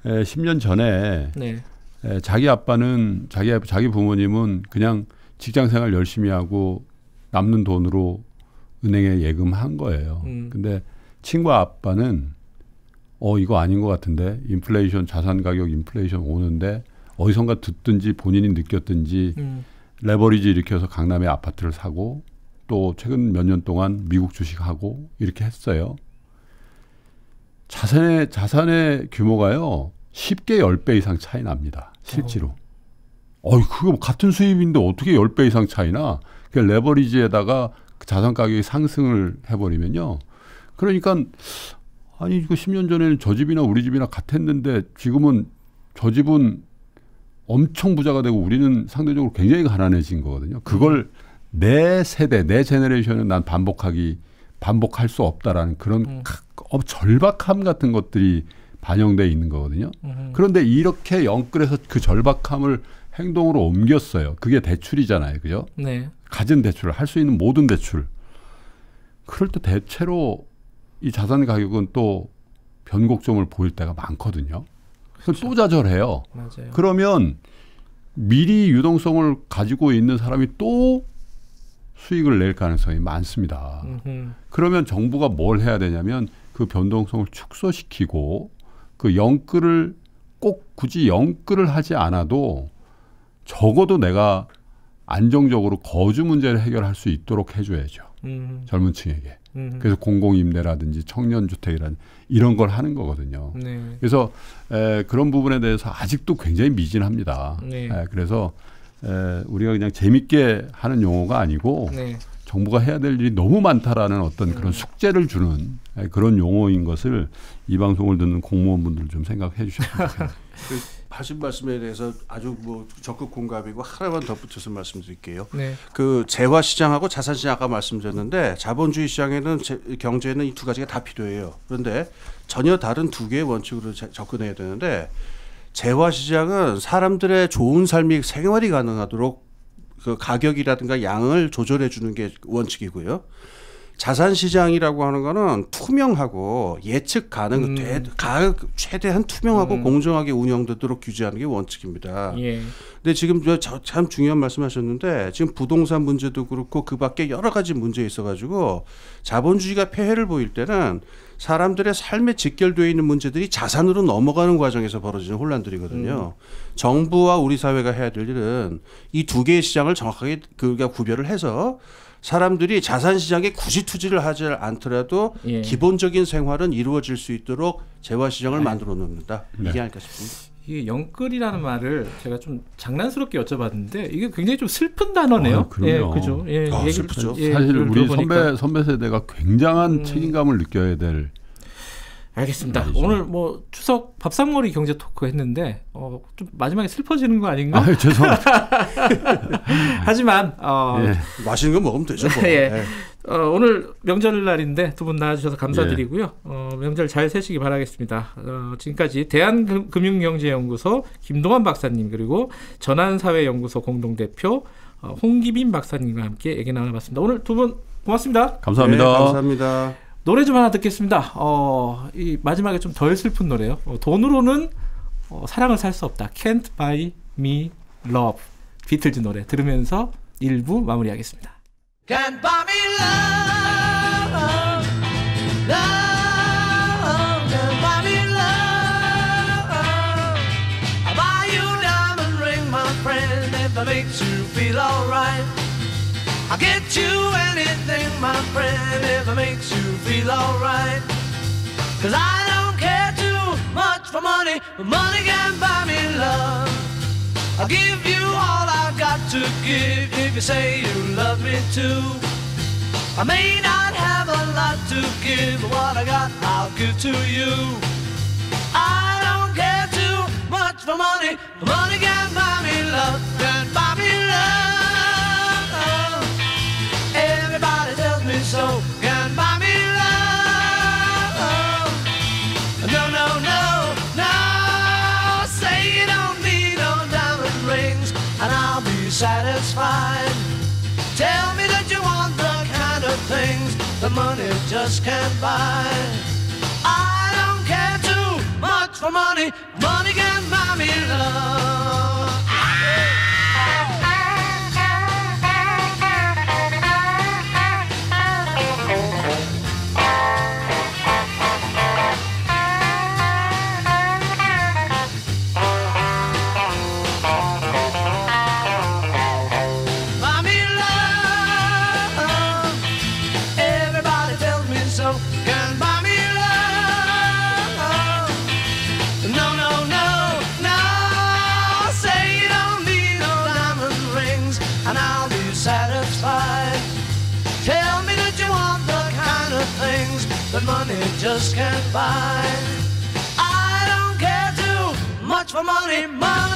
에, 10년 전에 네. 에, 자기 아빠는 자기 자기 부모님은 그냥 직장 생활 열심히 하고 남는 돈으로 은행에 예금한 거예요. 음. 근데 친구 아빠는 어 이거 아닌 것 같은데 인플레이션 자산 가격 인플레이션 오는데 어디선가 듣든지 본인이 느꼈든지 음. 레버리지 일으켜서 강남에 아파트를 사고 또 최근 몇 년 동안 미국 주식하고 이렇게 했어요. 자산의 자산의 규모가요. 쉽게 10배 이상 차이 납니다. 실제로. 어. 어이 그거 뭐 같은 수입인데 어떻게 10배 이상 차이나? 그 레버리지에다가 자산 가격이 상승을 해버리면요. 그러니까 아니 그 10년 전에는 저 집이나 우리 집이나 같았는데 지금은 저 집은 엄청 부자가 되고 우리는 상대적으로 굉장히 가난해진 거거든요. 그걸 내 세대, 내 제네레이션은 난 반복하기 반복할 수 없다라는 그런 음. 절박함 같은 것들이 반영돼 있는 거거든요. 음. 그런데 이렇게 영끌에서 그 절박함을 행동으로 옮겼어요. 그게 대출이잖아요. 그죠? 네. 가진 대출을 할 수 있는 모든 대출. 그럴 때 대체로 이 자산 가격은 또 변곡점을 보일 때가 많거든요. 그또 그렇죠. 좌절해요. 맞아요. 그러면 미리 유동성을 가지고 있는 사람이 또 수익을 낼 가능성이 많습니다. 음흠. 그러면 정부가 뭘 해야 되냐면 그 변동성을 축소시키고 그 영끌을 꼭 굳이 영끌을 하지 않아도 적어도 내가 안정적으로 거주 문제를 해결할 수 있도록 해줘야죠. 음. 젊은 층에게. 음. 그래서 공공임대라든지 청년주택이라든 이런 걸 하는 거거든요. 네. 그래서 에, 그런 부분에 대해서 아직도 굉장히 미진합니다. 네. 에, 그래서 에, 우리가 그냥 재밌게 하는 용어가 아니고 네. 정부가 해야 될 일이 너무 많다라는 어떤 음. 그런 숙제를 주는 그런 용어인 것을 이 방송을 듣는 공무원분들 좀 생각해 주셨으면 좋겠습니다. 하신 말씀에 대해서 아주 뭐 적극 공감이고 하나만 덧붙여서 말씀드릴게요. 네. 그 재화 시장하고 자산 시장 아까 말씀드렸는데 자본주의 시장에는 제, 경제는이 두 가지가 다 필요해요. 그런데 전혀 다른 두 개의 원칙으로 제, 접근해야 되는데 재화 시장은 사람들의 좋은 삶이 생활이 가능하도록 그 가격이라든가 양을 조절해 주는 게 원칙이고요. 자산 시장이라고 하는 거는 투명하고 예측 가능 음. 되, 가, 최대한 투명하고 음. 공정하게 운영되도록 규제하는 게 원칙입니다. 예. 근데 지금 저, 참 중요한 말씀하셨는데 지금 부동산 문제도 그렇고 그 밖에 여러 가지 문제 있어 가지고 자본주의가 폐해를 보일 때는 사람들의 삶에 직결되어 있는 문제들이 자산으로 넘어가는 과정에서 벌어지는 혼란들이거든요. 음. 정부와 우리 사회가 해야 될 일은 이 두 개의 시장을 정확하게 그가 그러니까 구별을 해서 사람들이 자산 시장에 굳이 투지를 하지 않더라도 예. 기본적인 생활은 이루어질 수 있도록 재화 시장을 네. 아. 만들어 놓는다. 네. 이게 아닐까 싶습니다. 이 영끌이라는 말을 제가 좀 장난스럽게 여쭤봤는데 이게 굉장히 좀 슬픈 단어네요. 아, 그럼요. 예, 그죠. 예, 아, 슬프죠. 예, 사실 우리 들 선배 선배 세대가 굉장한 음. 책임감을 느껴야 될 알겠습니다. 말죠 오늘 뭐 추석 밥상머리 경제 토크 했는데 어, 좀 마지막에 슬퍼지는 거 아닌가? 아유, 죄송합니다. 하지만 어, 예. 맛있는 거 먹으면 되죠. 뭐. 예. 예. 어, 오늘 명절 날인데 두 분 나와주셔서 감사드리고요. 예. 어, 명절 잘 새시기 바라겠습니다. 어, 지금까지 대한금융경제연구소 김동환 박사님 그리고 전환사회연구소 공동대표 어, 홍기빈 박사님과 함께 얘기 나눠봤습니다. 오늘 두 분 고맙습니다. 감사합니다. 예, 감사합니다. 노래 좀 하나 듣겠습니다. 어, 이 마지막에 좀덜 슬픈 노래요. 어, 돈으로는 어, 사랑을 살 수 없다. Can't buy me love. 비틀즈 노래 들으면서 1부 마무리하겠습니다. Can't buy me love. love. I'll get you anything, my friend, if it makes you feel alright. Cause I don't care too much for money, but money can buy me love. I'll give you all I've got to give if you say you love me too. I may not have a lot to give, but what I got I'll give to you. I don't care too much for money, but money can buy me love, can buy me love. so can buy me love. No, no, no, no. Say you don't need no diamond rings, and I'll be satisfied. Tell me that you want the kind of things the money just can't buy. I don't care too much for money. Money can buy me love. by. I don't care too much for money, money.